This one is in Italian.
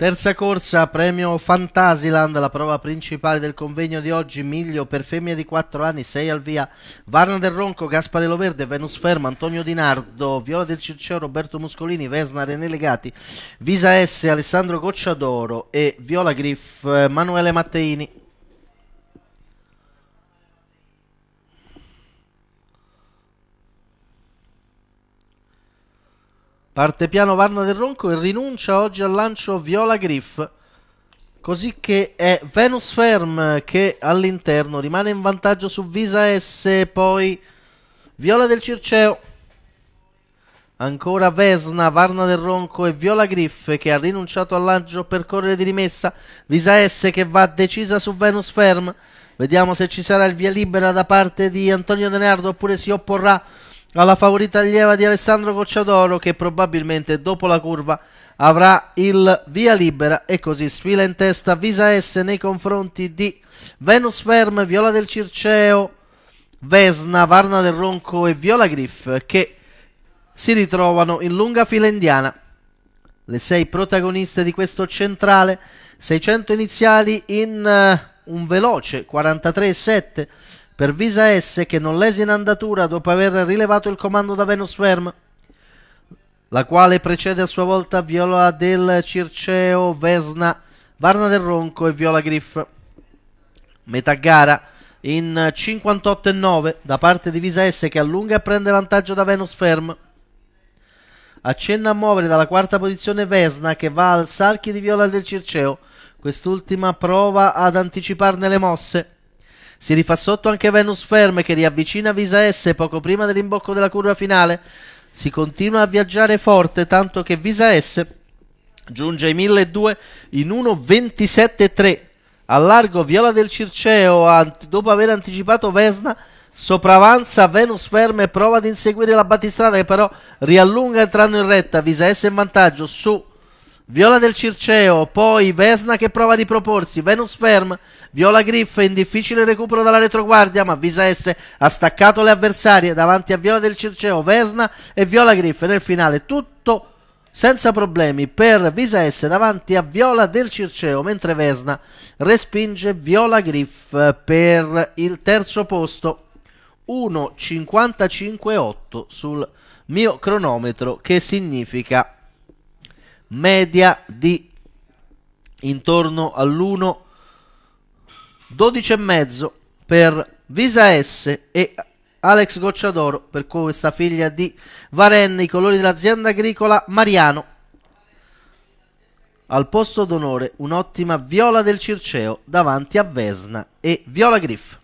Terza corsa, premio Fantasiland, la prova principale del convegno di oggi, Miglio per femmine di 4 anni, 6 al via, Varna del Ronco, Gaspare Loverde, Venus Ferma, Antonio Di Nardo, Viola del Circeo, Roberto Muscolini, Vesna, René Legati, Visa S, Alessandro Gocciadoro e Viola Griff, eh, Manuele Matteini. Parte piano Varna del Ronco e rinuncia oggi al lancio Viola Griff. Così che è Venus Firm che all'interno rimane in vantaggio su Visa S, poi Viola del Circeo. Ancora Vesna, Varna del Ronco e Viola Griff che ha rinunciato al lancio per correre di rimessa. Visa S che va decisa su Venus Firm. Vediamo se ci sarà il via libera da parte di Antonio Denardo oppure si opporrà alla favorita allieva di Alessandro Cocciadoro che probabilmente dopo la curva avrà il via libera e così sfila in testa Visa S nei confronti di Venus Ferm, Viola del Circeo, Vesna, Varna del Ronco e Viola Griff che si ritrovano in lunga fila indiana. Le sei protagoniste di questo centrale, 600 iniziali in uh, un veloce 43,7 per Visa S che non lese in andatura dopo aver rilevato il comando da Venus Firm, la quale precede a sua volta Viola del Circeo, Vesna, Varna del Ronco e Viola Griff. Metà gara in 58,9 da parte di Visa S che allunga e prende vantaggio da Venus Firm. Accenna a muovere dalla quarta posizione Vesna che va al salchi di Viola del Circeo, quest'ultima prova ad anticiparne le mosse. Si rifà sotto anche Venus Ferme che riavvicina Visa S poco prima dell'imbocco della curva finale. Si continua a viaggiare forte tanto che Visa S giunge ai 1200 in 1.27.3. Al largo Viola del Circeo dopo aver anticipato Vesna sopravanza Venus Ferme prova ad inseguire la battistrada che però riallunga entrando in retta. Visa S in vantaggio su Viola del Circeo, poi Vesna che prova a riproporsi, Venus Ferm, Viola Griff in difficile recupero dalla retroguardia, ma Visa S ha staccato le avversarie davanti a Viola del Circeo, Vesna e Viola Griff nel finale, tutto senza problemi per Visa S davanti a Viola del Circeo, mentre Vesna respinge Viola Griff per il terzo posto. 1.55.8 sul mio cronometro che significa media di intorno all'1, 12,5 per Visa S e Alex Gocciadoro per questa figlia di Varenni, i colori dell'azienda agricola Mariano. Al posto d'onore un'ottima viola del Circeo davanti a Vesna e Viola Griff.